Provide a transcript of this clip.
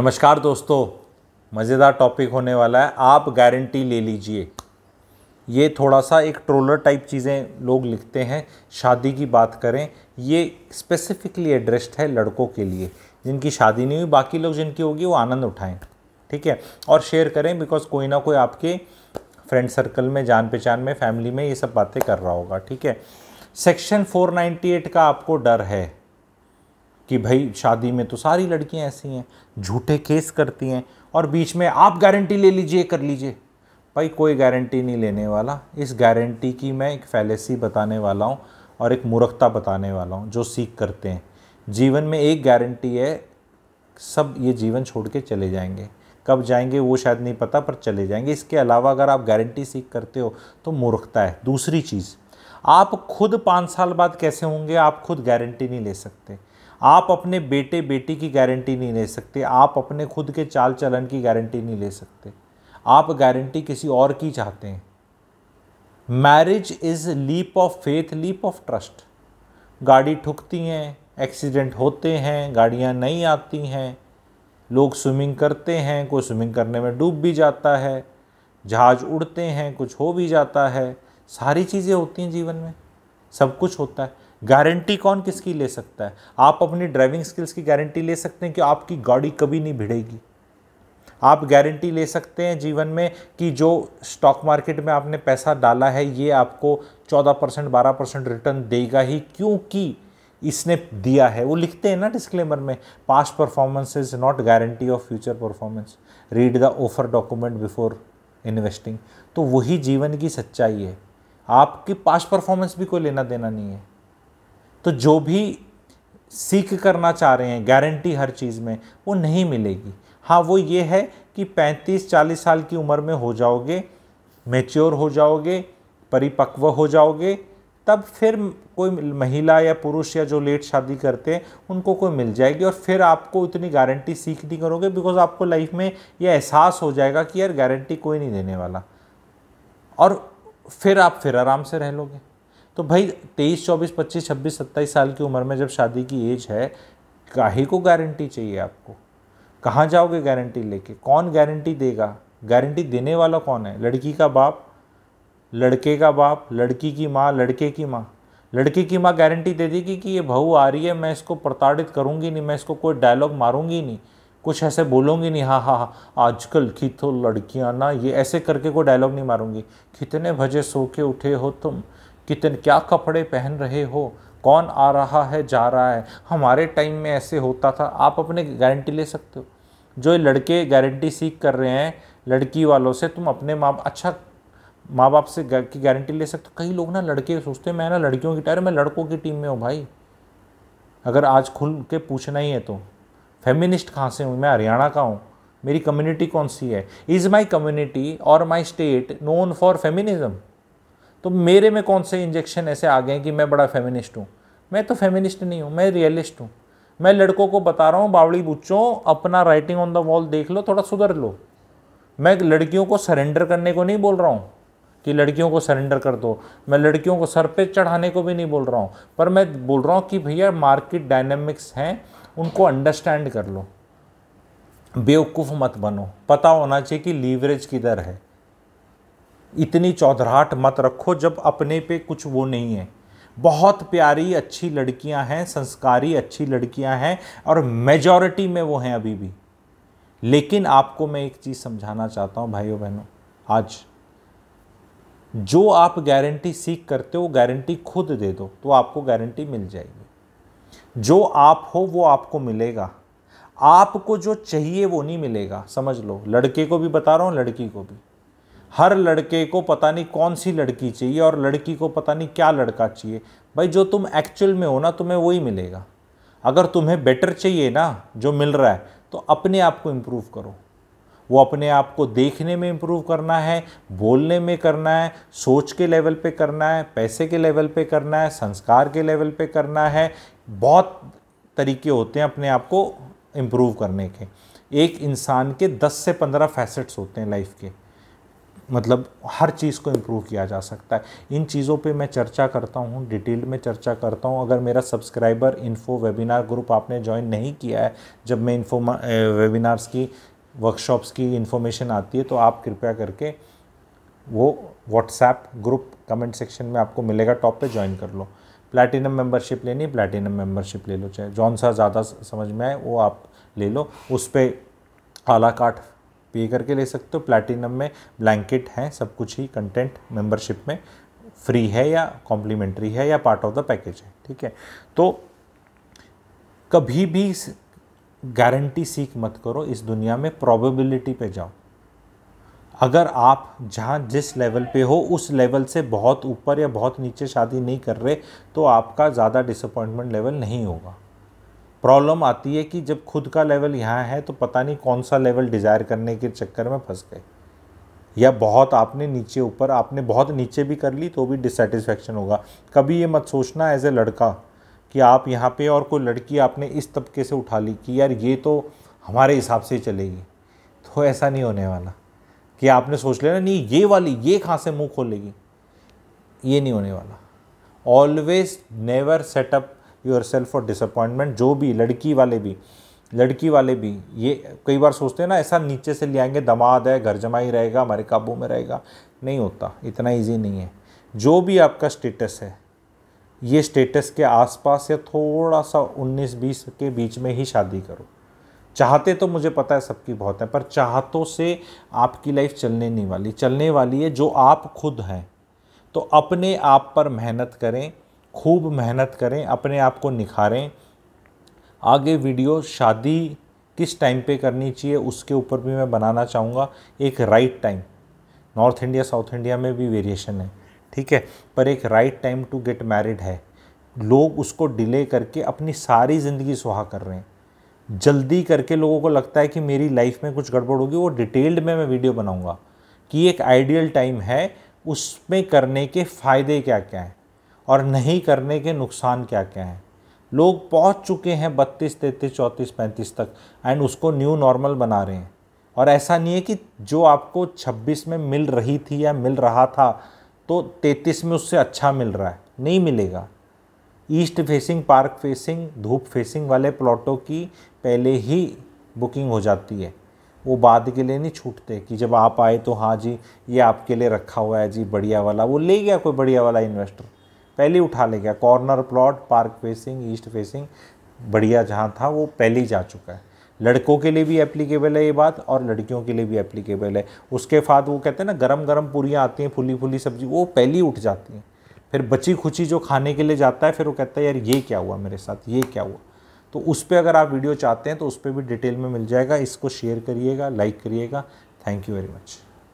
नमस्कार दोस्तों मज़ेदार टॉपिक होने वाला है आप गारंटी ले लीजिए ये थोड़ा सा एक ट्रोलर टाइप चीज़ें लोग लिखते हैं शादी की बात करें ये स्पेसिफिकली एड्रेस्ड है लड़कों के लिए जिनकी शादी नहीं हुई बाकी लोग जिनकी होगी वो आनंद उठाएं ठीक है और शेयर करें बिकॉज कोई ना कोई आपके फ्रेंड सर्कल में जान पहचान में फैमिली में ये सब बातें कर रहा होगा ठीक है सेक्शन 498 का आपको डर है कि भाई शादी में तो सारी लड़कियां ऐसी हैं झूठे केस करती हैं और बीच में आप गारंटी ले लीजिए कर लीजिए भाई कोई गारंटी नहीं लेने वाला इस गारंटी की मैं एक फैलेसी बताने वाला हूँ और एक मूर्खता बताने वाला हूँ जो सीख करते हैं जीवन में एक गारंटी है सब ये जीवन छोड़ के चले जाएंगे कब जाएंगे वो शायद नहीं पता पर चले जाएंगे इसके अलावा अगर आप गारंटी सीख करते हो तो मूर्खता है दूसरी चीज़ आप खुद पाँच साल बाद कैसे होंगे आप खुद गारंटी नहीं ले सकते आप अपने बेटे बेटी की गारंटी नहीं ले सकते आप अपने खुद के चाल चलन की गारंटी नहीं ले सकते आप गारंटी किसी और की चाहते हैं marriage is leap of faith leap of trust गाड़ी ठुकती हैं एक्सीडेंट होते हैं गाड़ियाँ नहीं आती हैं लोग स्विमिंग करते हैं कोई स्विमिंग करने में डूब भी जाता है जहाज उड़ते हैं कुछ हो भी जाता है सारी चीज़ें होती हैं जीवन में सब कुछ होता है गारंटी कौन किसकी ले सकता है आप अपनी ड्राइविंग स्किल्स की गारंटी ले सकते हैं कि आपकी गाड़ी कभी नहीं भिड़ेगी आप गारंटी ले सकते हैं जीवन में कि जो स्टॉक मार्केट में आपने पैसा डाला है ये आपको 14 परसेंट बारह परसेंट रिटर्न देगा ही क्योंकि इसने दिया है वो लिखते हैं ना डिस्क्लेमर में past performance is not guarantee of future performance read the offer document before investing तो वही जीवन की सच्चाई है आपकी पास्ट परफॉर्मेंस भी कोई लेना देना नहीं है तो जो भी सीख करना चाह रहे हैं गारंटी हर चीज़ में वो नहीं मिलेगी हाँ वो ये है कि 35-40 साल की उम्र में हो जाओगे मेच्योर हो जाओगे परिपक्व हो जाओगे तब फिर कोई महिला या पुरुष या जो लेट शादी करते हैं उनको कोई मिल जाएगी और फिर आपको इतनी गारंटी सीख नहीं करोगे बिकॉज आपको लाइफ में ये एहसास हो जाएगा कि यार गारंटी कोई नहीं देने वाला और फिर आप फिर आराम से रह लोगे तो भाई तेईस चौबीस पच्चीस छब्बीस सत्ताईस साल की उम्र में जब शादी की एज है काहे को गारंटी चाहिए आपको कहाँ जाओगे गारंटी लेके कौन गारंटी देगा गारंटी देने वाला कौन है लड़की का बाप लड़के का बाप लड़की की माँ लड़के की माँ लड़के की माँ गारंटी दे देगी कि ये बहू आ रही है मैं इसको प्रताड़ित करूँगी नहीं मैं इसको कोई डायलॉग मारूँगी नहीं कुछ ऐसे बोलूँगी नहीं हाँ हाँ हाँ आजकल की तो लड़कियाँ ना ये ऐसे करके कोई डायलॉग नहीं मारूँगी कितने भजे सो के उठे हो तुम कितन क्या कपड़े पहन रहे हो कौन आ रहा है जा रहा है हमारे टाइम में ऐसे होता था आप अपने गारंटी ले सकते हो जो लड़के गारंटी सीख कर रहे हैं लड़की वालों से तुम अपने माँ अच्छा माँ बाप से की गारंटी ले सकते हो कई लोग ना लड़के सोचते हैं मैं ना लड़कियों की टायर मैं लड़कों की टीम में हूँ भाई अगर आज खुल के पूछना ही है तो फेमिनिस्ट कहाँ से हूँ मैं हरियाणा का हूँ मेरी कम्युनिटी कौन सी है इज़ माई कम्युनिटी और my state known for feminism तो मेरे में कौन से इंजेक्शन ऐसे आ गए हैं कि मैं बड़ा फेमिनिस्ट हूँ मैं तो फेमिनिस्ट नहीं हूँ मैं रियलिस्ट हूँ मैं लड़कों को बता रहा हूँ बावड़ी बुच्चों अपना राइटिंग ऑन द वॉल देख लो थोड़ा सुधर लो मैं लड़कियों को सरेंडर करने को नहीं बोल रहा हूँ कि लड़कियों को सरेंडर कर दो मैं लड़कियों को सर पे चढ़ाने को भी नहीं बोल रहा हूँ पर मैं बोल रहा हूँ कि भैया मार्केट डायनेमिक्स हैं उनको अंडरस्टैंड कर लो बेवकूफ़ मत बनो पता होना चाहिए कि लीवरेज किधर है इतनी चौधराहट मत रखो जब अपने पे कुछ वो नहीं है बहुत प्यारी अच्छी लड़कियां हैं संस्कारी अच्छी लड़कियां हैं और मेजॉरिटी में वो हैं अभी भी लेकिन आपको मैं एक चीज़ समझाना चाहता हूँ भाइयों बहनों आज जो आप गारंटी सीख करते हो गारंटी खुद दे दो तो आपको गारंटी मिल जाएगी जो आप हो वो आपको मिलेगा आपको जो चाहिए वो नहीं मिलेगा समझ लो लड़के को भी बता रहा हूँ लड़की को भी हर लड़के को पता नहीं कौन सी लड़की चाहिए और लड़की को पता नहीं क्या लड़का चाहिए भाई जो तुम एक्चुअल में हो ना तुम्हें वही मिलेगा अगर तुम्हें बेटर चाहिए ना जो मिल रहा है तो अपने आप को इम्प्रूव करो वो अपने आप को देखने में इम्प्रूव करना है बोलने में करना है सोच के लेवल पे करना है पैसे के लेवल पे करना है संस्कार के लेवल पे करना है बहुत तरीके होते हैं अपने आप को इम्प्रूव करने के एक इंसान के 10 से 15 फैसेट्स होते हैं लाइफ के मतलब हर चीज़ को इम्प्रूव किया जा सकता है इन चीज़ों पे मैं चर्चा करता हूँ डिटेल में चर्चा करता हूँ अगर मेरा सब्सक्राइबर इन्फो वेबिनार ग्रुप आपने ज्वाइन नहीं किया है जब मैं इन्फो वेबिनार्स की वर्कशॉप्स की इन्फॉर्मेशन आती है तो आप कृपया करके वो व्हाट्सएप ग्रुप कमेंट सेक्शन में आपको मिलेगा टॉप पे ज्वाइन कर लो प्लैटिनम मेंबरशिप लेनी प्लेटिनम प्लैटिनम मेंबरशिप ले लो चाहे जौन सा ज़्यादा समझ में आए वो आप ले लो उस पर आला काट पे करके ले सकते हो प्लैटिनम में ब्लैंकेट है सब कुछ ही कंटेंट मेंबरशिप में फ्री है या कॉम्प्लीमेंट्री है या पार्ट ऑफ द पैकेज है ठीक है तो कभी भी गारंटी सीख मत करो इस दुनिया में प्रोबेबिलिटी पे जाओ अगर आप जहाँ जिस लेवल पे हो उस लेवल से बहुत ऊपर या बहुत नीचे शादी नहीं कर रहे तो आपका ज़्यादा डिसअपॉइंटमेंट लेवल नहीं होगा प्रॉब्लम आती है कि जब खुद का लेवल यहाँ है तो पता नहीं कौन सा लेवल डिज़ायर करने के चक्कर में फंस गए या बहुत आपने नीचे ऊपर आपने बहुत नीचे भी कर ली तो भी डिससेटिस्फेक्शन होगा कभी ये मत सोचना एज ए लड़का कि आप यहाँ पे और कोई लड़की आपने इस तबके से उठा ली कि यार ये तो हमारे हिसाब से चलेगी तो ऐसा नहीं होने वाला कि आपने सोच लिया नहीं ये वाली ये कहाँ से मुँह खोलेगी ये नहीं होने वाला always never set up yourself और डिसअपॉइंटमेंट जो भी लड़की वाले भी लड़की वाले भी ये कई बार सोचते हैं ना ऐसा नीचे से ले आएंगे दमाद है घर जमा ही रहेगा हमारे काबू में रहेगा नहीं होता इतना ईजी नहीं है जो भी आपका स्टेटस है ये स्टेटस के आसपास या थोड़ा सा 19-20 के बीच में ही शादी करो चाहते तो मुझे पता है सबकी बहुत है पर चाहतों से आपकी लाइफ चलने नहीं वाली चलने वाली है जो आप खुद हैं तो अपने आप पर मेहनत करें खूब मेहनत करें अपने आप को निखारें आगे वीडियो शादी किस टाइम पे करनी चाहिए उसके ऊपर भी मैं बनाना चाहूँगा एक right time north India south India में भी वेरिएशन है ठीक है पर एक right time to get married है लोग उसको डिले करके अपनी सारी ज़िंदगी सुहा कर रहे हैं जल्दी करके लोगों को लगता है कि मेरी लाइफ में कुछ गड़बड़ होगी वो डिटेल्ड में मैं वीडियो बनाऊंगा कि एक आइडियल टाइम है उसमें करने के फ़ायदे क्या क्या हैं और नहीं करने के नुकसान क्या क्या हैं लोग पहुंच चुके हैं बत्तीस तैंतीस चौंतीस पैंतीस तक एंड उसको न्यू नॉर्मल बना रहे हैं और ऐसा नहीं है कि जो आपको छब्बीस में मिल रही थी या मिल रहा था तो तैंतीस में उससे अच्छा मिल रहा है नहीं मिलेगा ईस्ट फेसिंग पार्क फेसिंग धूप फेसिंग वाले प्लॉटों की पहले ही बुकिंग हो जाती है वो बाद के लिए नहीं छूटते कि जब आप आए तो हाँ जी ये आपके लिए रखा हुआ है जी बढ़िया वाला वो ले गया कोई बढ़िया वाला इन्वेस्टर पहले उठा ले गया corner plot park facing east facing बढ़िया जहाँ था वो पहले ही जा चुका है लड़कों के लिए भी एप्लीकेबल है ये बात और लड़कियों के लिए भी एप्लीकेबल है उसके बाद वो कहते हैं ना गरम गरम पूरियाँ आती हैं फुली फुली सब्जी वो पहली उठ जाती हैं फिर बची खुची जो खाने के लिए जाता है फिर वो कहता है यार ये क्या हुआ मेरे साथ ये क्या हुआ तो उस पर अगर आप वीडियो चाहते हैं तो उस पर भी डिटेल में मिल जाएगा इसको शेयर करिएगा लाइक करिएगा थैंक यू वेरी मच